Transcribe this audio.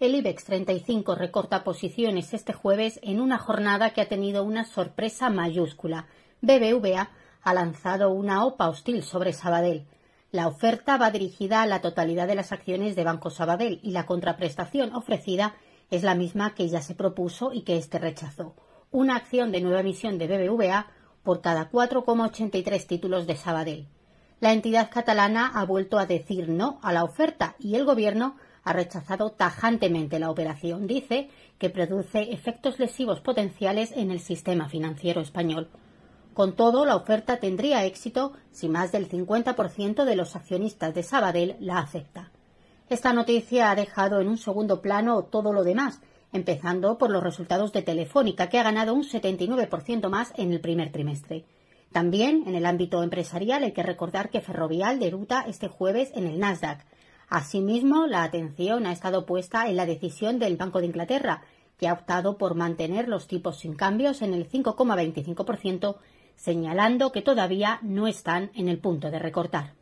El IBEX 35 recorta posiciones este jueves en una jornada que ha tenido una sorpresa mayúscula. BBVA ha lanzado una OPA hostil sobre Sabadell. La oferta va dirigida a la totalidad de las acciones de Banco Sabadell y la contraprestación ofrecida es la misma que ya se propuso y que este rechazó. Una acción de nueva emisión de BBVA por cada 4,83 títulos de Sabadell. La entidad catalana ha vuelto a decir no a la oferta y el gobierno ha rechazado tajantemente la operación. Dice que produce efectos lesivos potenciales en el sistema financiero español. Con todo, la oferta tendría éxito si más del 50% de los accionistas de Sabadell la acepta. Esta noticia ha dejado en un segundo plano todo lo demás, empezando por los resultados de Telefónica, que ha ganado un 79% más en el primer trimestre. También, en el ámbito empresarial, hay que recordar que Ferrovial deruta este jueves en el Nasdaq, Asimismo, la atención ha estado puesta en la decisión del Banco de Inglaterra, que ha optado por mantener los tipos sin cambios en el 5,25%, señalando que todavía no están en el punto de recortar.